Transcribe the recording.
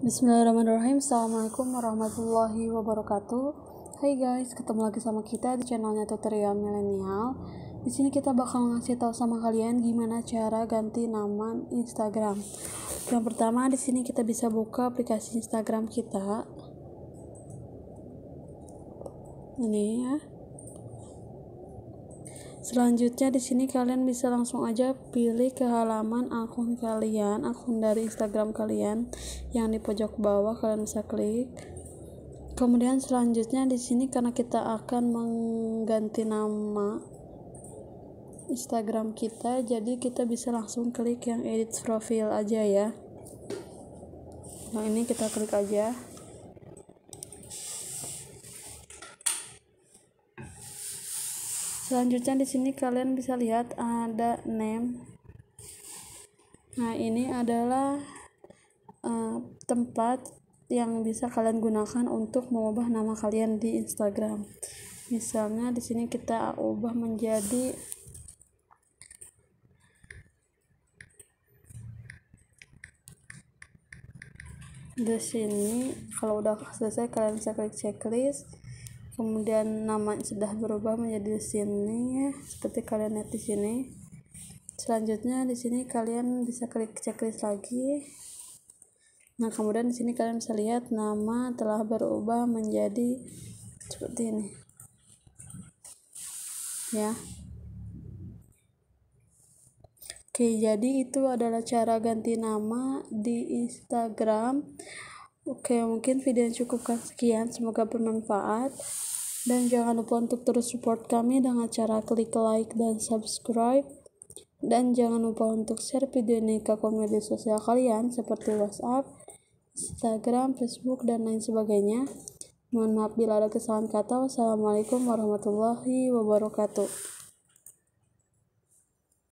Bismillahirrahmanirrahim Assalamualaikum warahmatullahi wabarakatuh Hai guys, ketemu lagi sama kita di channelnya Tutorial Milenial. Di sini kita bakal ngasih tahu sama kalian gimana cara ganti nama Instagram. Yang pertama di sini kita bisa buka aplikasi Instagram kita. Ini ya. Selanjutnya di sini kalian bisa langsung aja pilih ke halaman akun kalian, akun dari Instagram kalian yang di pojok bawah kalian bisa klik. Kemudian selanjutnya di sini karena kita akan mengganti nama Instagram kita, jadi kita bisa langsung klik yang edit profile aja ya. nah ini kita klik aja. selanjutnya di sini kalian bisa lihat ada name nah ini adalah uh, tempat yang bisa kalian gunakan untuk mengubah nama kalian di Instagram misalnya di sini kita ubah menjadi di sini kalau udah selesai kalian bisa klik checklist kemudian nama sudah berubah menjadi sini ya seperti kalian lihat di sini selanjutnya di sini kalian bisa klik checklist lagi nah kemudian di sini kalian bisa lihat nama telah berubah menjadi seperti ini ya Oke, jadi itu adalah cara ganti nama di Instagram. Oke, mungkin video yang cukupkan sekian. Semoga bermanfaat. Dan jangan lupa untuk terus support kami dengan cara klik like dan subscribe. Dan jangan lupa untuk share video ini ke media sosial kalian seperti WhatsApp, Instagram, Facebook, dan lain sebagainya. Mohon maaf bila ada kesalahan kata. Wassalamualaikum warahmatullahi wabarakatuh.